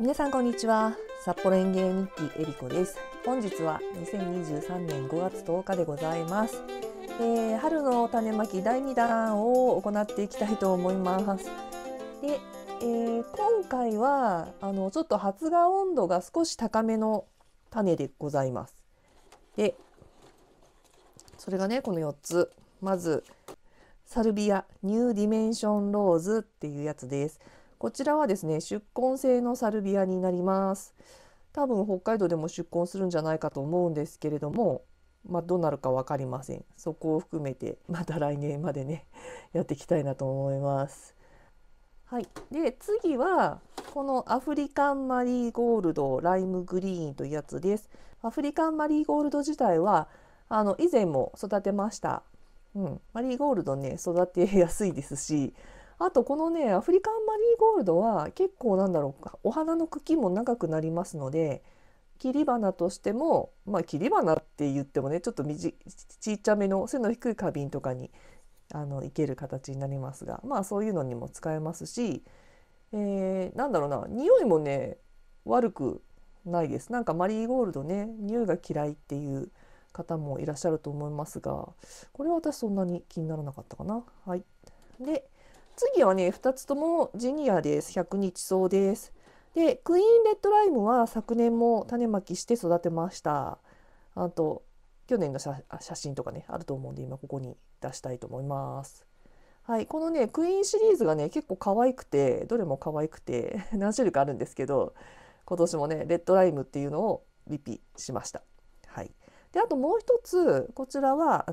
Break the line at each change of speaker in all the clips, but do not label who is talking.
皆さんこんにちは札幌園芸日記えりこです本日は2023年5月10日でございます、えー、春の種まき第2弾を行っていきたいと思いますで、えー、今回はあのちょっと発芽温度が少し高めの種でございますでそれがねこの4つまずサルビアニューディメンションローズっていうやつですこちらはですね宿根性のサルビアになります多分北海道でも出根するんじゃないかと思うんですけれどもまあ、どうなるか分かりませんそこを含めてまた来年までね やっていきたいなと思います。はい、で次はこのアフリカンマリーゴールドライムグリーンというやつです。アフリカンマリーゴールド自体はあの以前も育てました。うん、マリーゴールドね育てやすいですしあとこのねアフリカンマリーゴールドは結構なんだろうかお花の茎も長くなりますので切り花としてもまあ切り花って言ってもねちょっと小っちゃめの背の低い花瓶とかにあのいける形になりますがまあそういうのにも使えますし、えー、なんだろうな匂いもね悪くないですなんかマリーゴールドね匂いが嫌いっていう方もいらっしゃると思いますがこれは私そんなに気にならなかったかな。はい、で次はね2つともジニアです100日草ですでクイーンレッドライムは昨年も種まきして育てましたあと去年の写真とかねあると思うんで今ここに出したいと思いますはいこのねクイーンシリーズがね結構可愛くてどれも可愛くて 何種類かあるんですけど今年もねレッドライムっていうのをリピしましたであともう一つこちらは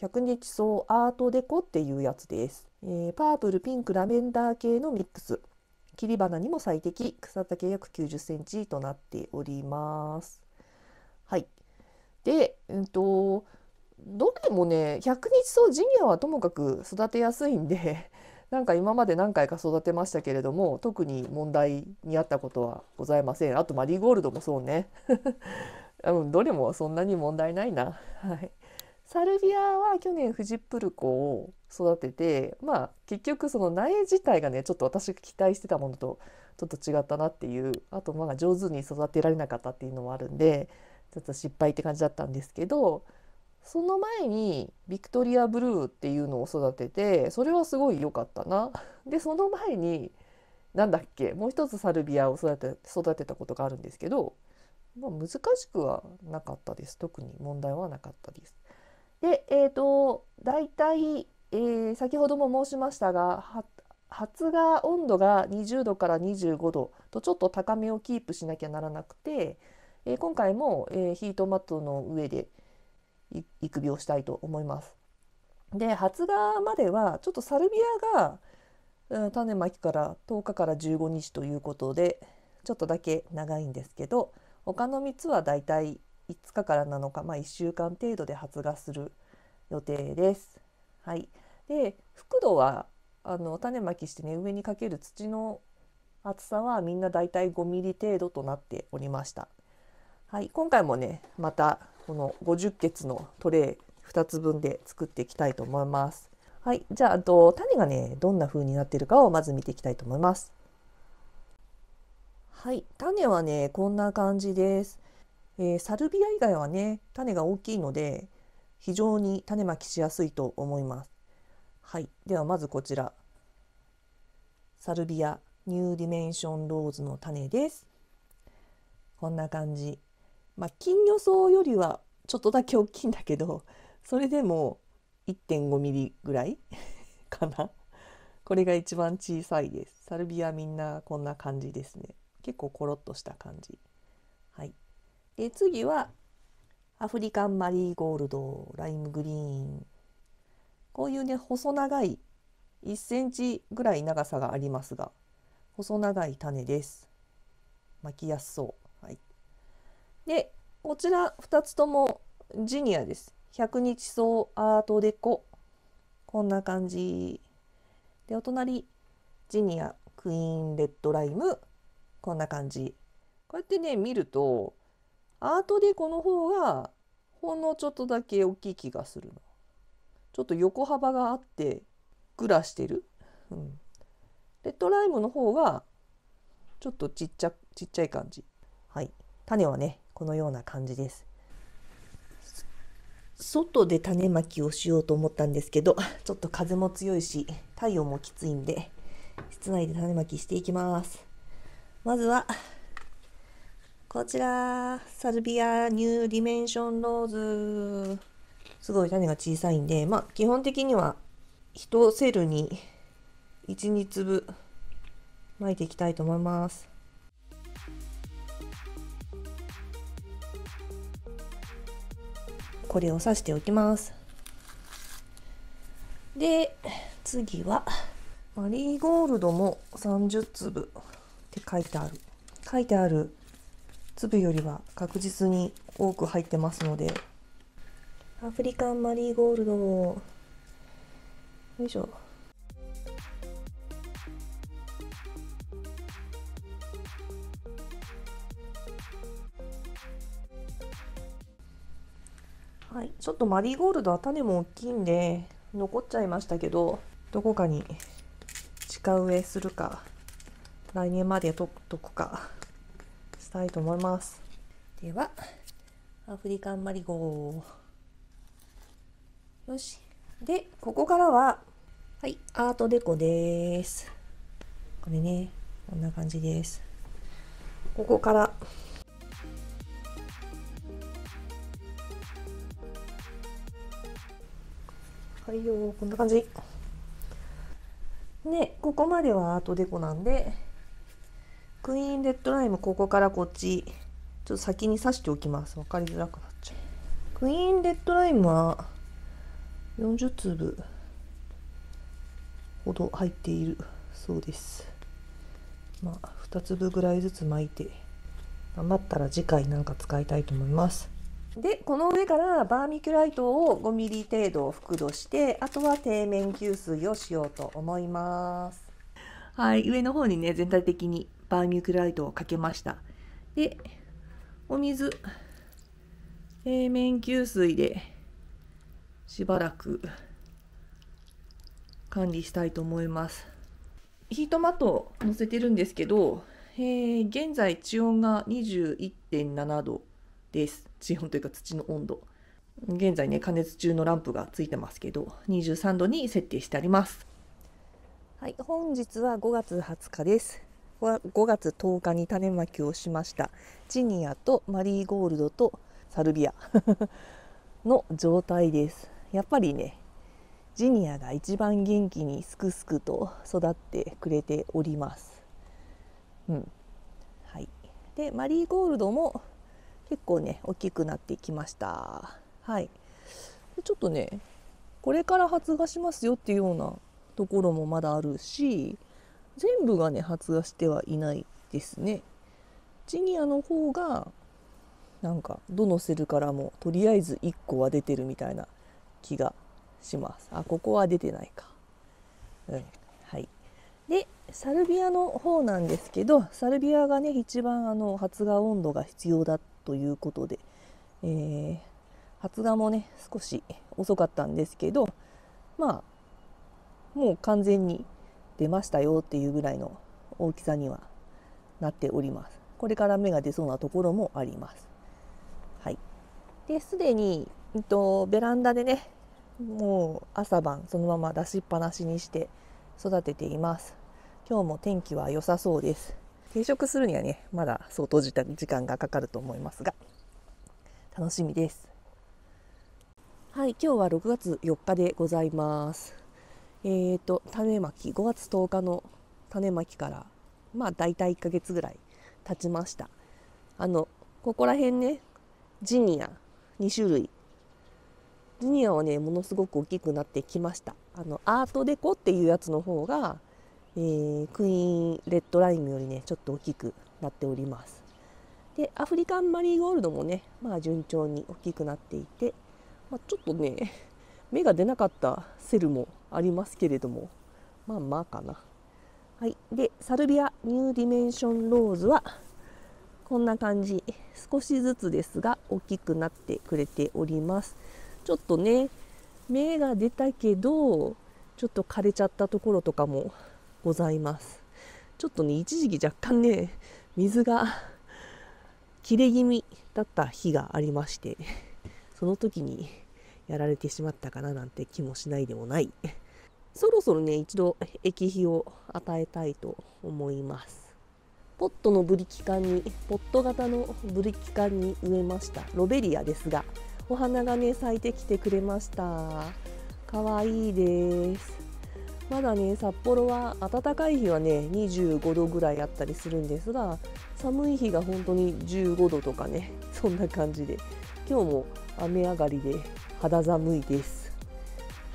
百日草アートデコっていうやつです、えー、パープルピンクラベンダー系のミックス切り花にも最適草丈約90センチとなっておりますはいでうんとどれもね百日草ジニアはともかく育てやすいんで なんか今まで何回か育てましたけれども特に問題にあったことはございませんあとマリーゴールドもそうねうん、どれもそんなに問題ないな。はい、サルビアは去年フジプルコを育てて、まあ、結局その苗自体がねちょっと私が期待してたものとちょっと違ったなっていうあとまあ上手に育てられなかったっていうのもあるんでちょっと失敗って感じだったんですけどその前にビクトリアブルーっていうのを育ててそれはすごい良かったな。でその前になんだっけもう一つサルビアを育て育てたことがあるんですけどまあ、難しくはなかったです。特に問題はなかったです。で、えっ、ー、と、大体、えー、先ほども申しましたが、発芽温度が20度から25度とちょっと高めをキープしなきゃならなくて、えー、今回も、えー、ヒートマットの上で育苗したいと思います。で発芽まではちょっとサルビアが、うん、種まきから10日から15日ということでちょっとだけ長いんですけど他の3つはだいたい5日から7日、まあ、1週間程度で発芽する予定です。はい、で覆土はあの種まきしてね上にかける土の厚さはみんなだいたい5ミリ程度となっておりました。はい、今回もねまたこの50結のトレイ2つ分で作っていきたいと思います。はい、じゃああと種がねどんな風になってるかをまず見ていきたいと思います。はい種はねこんな感じです、えー、サルビア以外はね種が大きいので非常に種まきしやすいと思いますはいではまずこちらサルビアニューディメンションローズの種ですこんな感じまあ金魚草よりはちょっとだけ大きいんだけどそれでも1.5ミリぐらいかなこれが一番小さいですサルビアみんなこんな感じですね結構コロッとした感じ。はい、で次はアフリカンマリーゴールドライムグリーンこういうね細長い1センチぐらい長さがありますが細長い種です。巻きやすそう。はい、でこちら2つともジニアです。100日草アートデコこんな感じ。でお隣ジニアクイーンレッドライムこんな感じこうやってね見るとアートデコの方がほんのちょっとだけ大きい気がするのちょっと横幅があってぐらしてる、うん、レッドライムの方がちょっとちっちゃちっちゃい感じはい種はねこのような感じです外で種まきをしようと思ったんですけどちょっと風も強いし太陽もきついんで室内で種まきしていきますまずは、こちら、サルビアニューディメンションローズ。すごい種が小さいんで、まあ、基本的には1セルに1、2粒巻いていきたいと思います。これを刺しておきますで次はマリーゴールドも30粒って書いてある書いてある粒よりは確実に多く入ってますのでアフリカンマリーゴールドよいしょはい、ちょっとマリーゴールドは種も大きいんで残っちゃいましたけどどこかに近植えするか来年までとどこかしたいと思いますではアフリカンマリゴよしでここからははいアートデコですこれねこんな感じですここからはいよこんな感じねここまではアートデコなんでクイーンレッドラインもここからこっちちょっと先に刺しておきます分かりづらくなっちゃうクイーンレッドラインは40粒ほど入っているそうですまあ2粒ぐらいずつ巻いて余ったら次回なんか使いたいと思いますでこの上からバーミキュライトを 5mm 程度覆土してあとは底面吸水をしようと思いますはい上の方にね全体的にバーミキュライトをかけました。で、お水、平面給水でしばらく管理したいと思います。ヒートマットを乗せてるんですけど、えー、現在地温が21.7度です。地温というか土の温度。現在ね、加熱中のランプがついてますけど、23度に設定してあります。はい、本日は5月20日です。は5月10日に種まきをしましたジニアとマリーゴールドとサルビア の状態ですやっぱりねジニアが一番元気にすくすくと育ってくれております。うんはい、でマリーゴールドも結構ね大きくなってきました。はい、ちょっとねこれから発芽しますよっていうようなところもまだあるし全部がね発芽してはいないですね。ジニアの方がなんかどのセルからもとりあえず1個は出てるみたいな気がします。あここは出てないか。うんはい、でサルビアの方なんですけどサルビアがね一番あの発芽温度が必要だということで、えー、発芽もね少し遅かったんですけどまあもう完全に出ましたよっていうぐらいの大きさにはなっております。これから芽が出そうなところもあります。はい、ですでに、えっと、ベランダでねもう朝晩そのまま出しっぱなしにして育てています。今日も天気は良さそうです。定食するにはねまだ相当時間がかかると思いますが楽しみです。はい、今日は6月4日でございます。えーと、と種まき5月10日の種まきからまあ大体1ヶ月ぐらい経ちましたあのここら辺ねジニア2種類ジニアはねものすごく大きくなってきましたあのアートデコっていうやつの方が、えー、クイーンレッドライムよりねちょっと大きくなっておりますでアフリカンマリーゴールドもねまあ順調に大きくなっていて、まあ、ちょっとね芽が出なかったセルもありますけれどもまあまあかな。はい、でサルビアニューディメンションローズはこんな感じ少しずつですが大きくなってくれておりますちょっとね芽が出たけどちょっと枯れちゃったところとかもございますちょっとね一時期若干ね水が切れ気味だった日がありましてその時にやられてしまったかななんて気もしないでもない そろそろね一度液肥を与えたいと思いますポットのブリキ缶にポット型のブリキ缶に植えましたロベリアですがお花がね咲いてきてくれましたかわいいですまだね札幌は暖かい日はね25度ぐらいあったりするんですが寒い日が本当に15度とかねそんな感じで今日も雨上がりで肌寒いです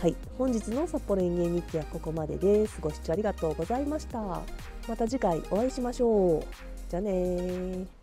はい本日の札幌園芸日記はここまでですご視聴ありがとうございましたまた次回お会いしましょうじゃあね